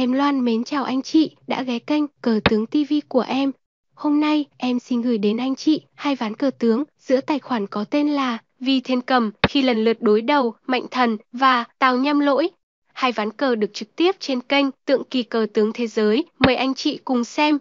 Em Loan mến chào anh chị đã ghé kênh Cờ Tướng TV của em. Hôm nay em xin gửi đến anh chị hai ván cờ tướng giữa tài khoản có tên là Vi Thiên Cầm khi lần lượt đối đầu Mạnh Thần và Tào Nhâm Lỗi. Hai ván cờ được trực tiếp trên kênh Tượng Kỳ Cờ Tướng Thế Giới. Mời anh chị cùng xem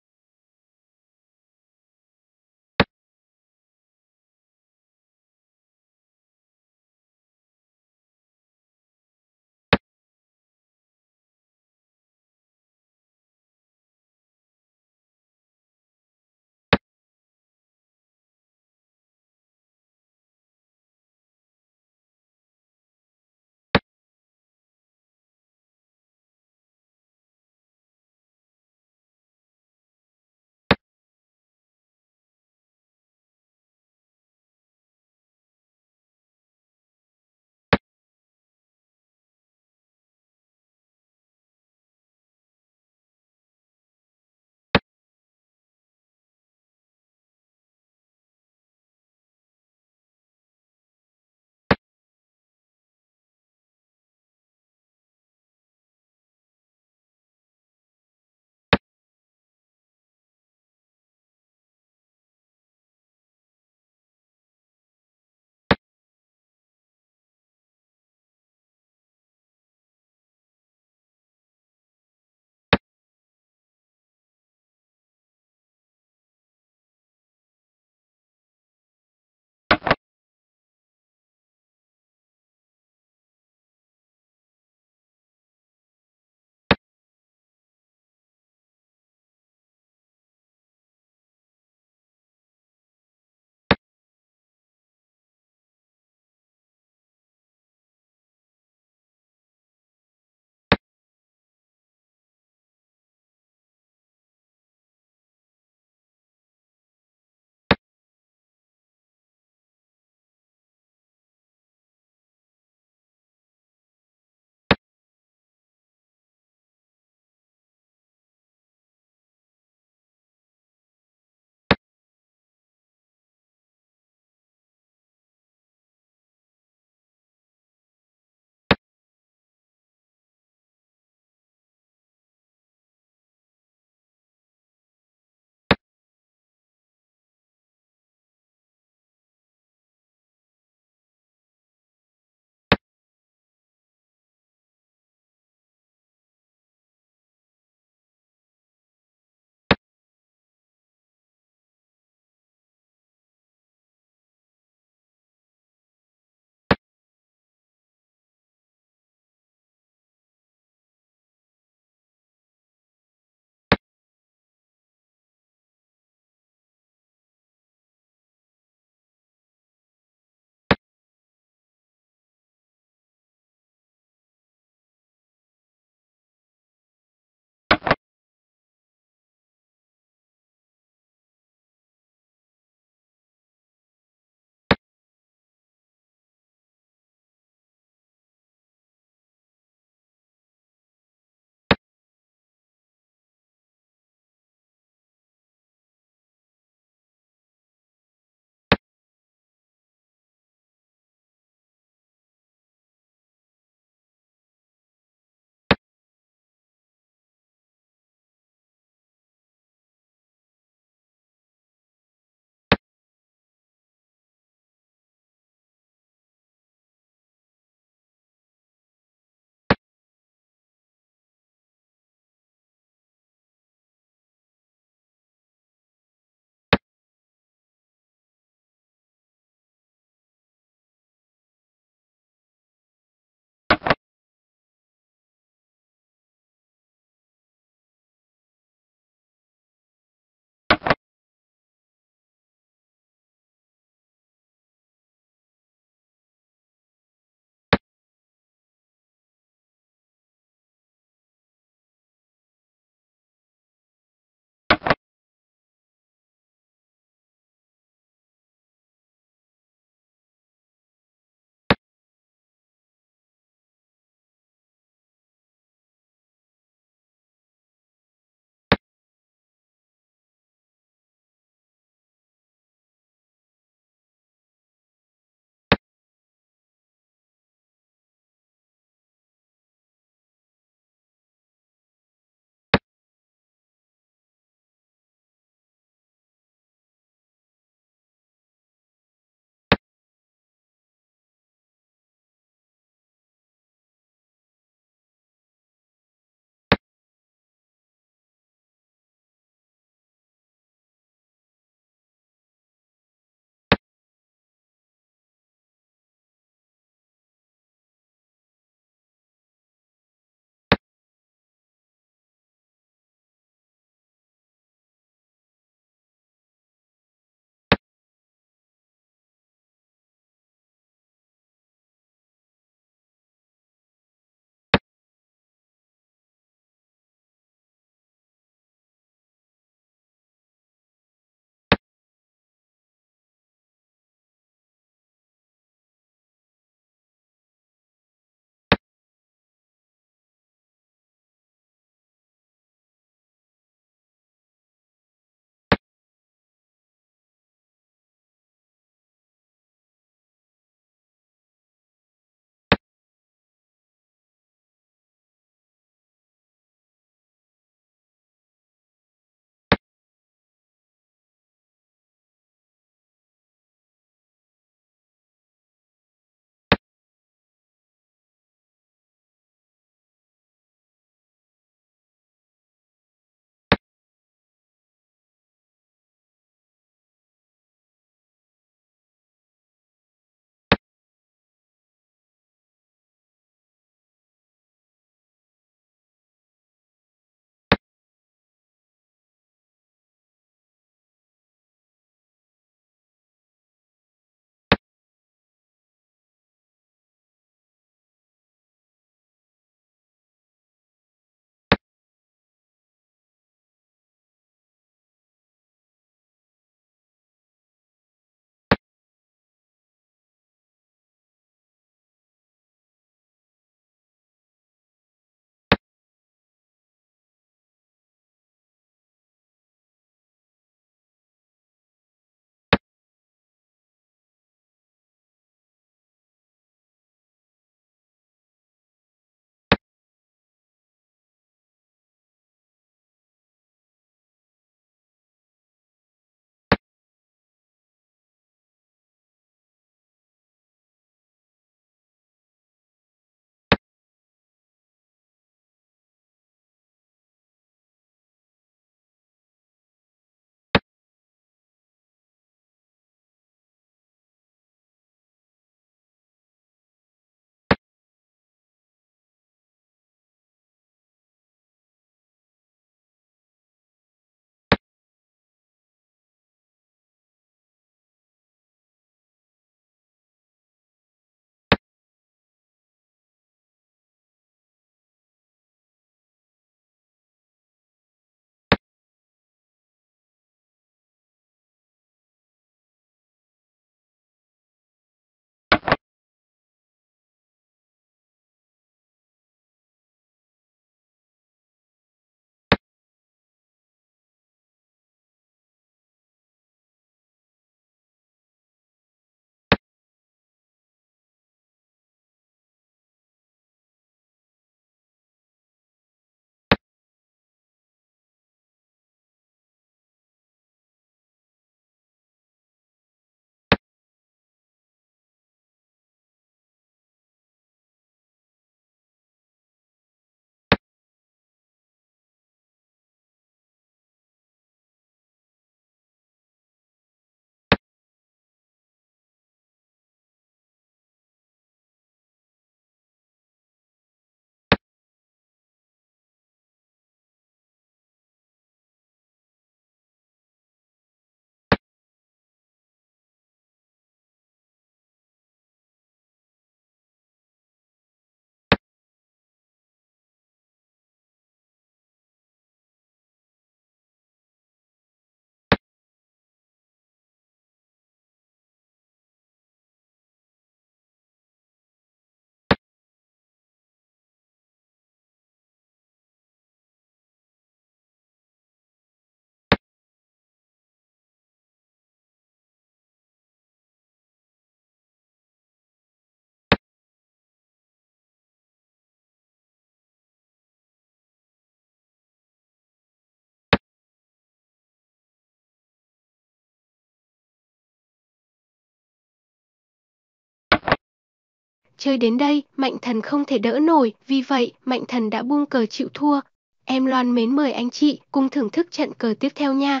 Chơi đến đây, Mạnh Thần không thể đỡ nổi, vì vậy, Mạnh Thần đã buông cờ chịu thua. Em loan mến mời anh chị cùng thưởng thức trận cờ tiếp theo nha.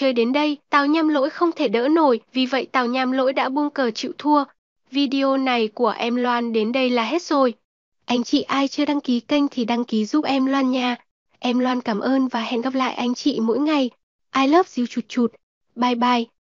Chơi đến đây, Tào Nham Lỗi không thể đỡ nổi, vì vậy Tào Nham Lỗi đã buông cờ chịu thua. Video này của em Loan đến đây là hết rồi. Anh chị ai chưa đăng ký kênh thì đăng ký giúp em Loan nha. Em Loan cảm ơn và hẹn gặp lại anh chị mỗi ngày. I love you chụt chụt. Bye bye.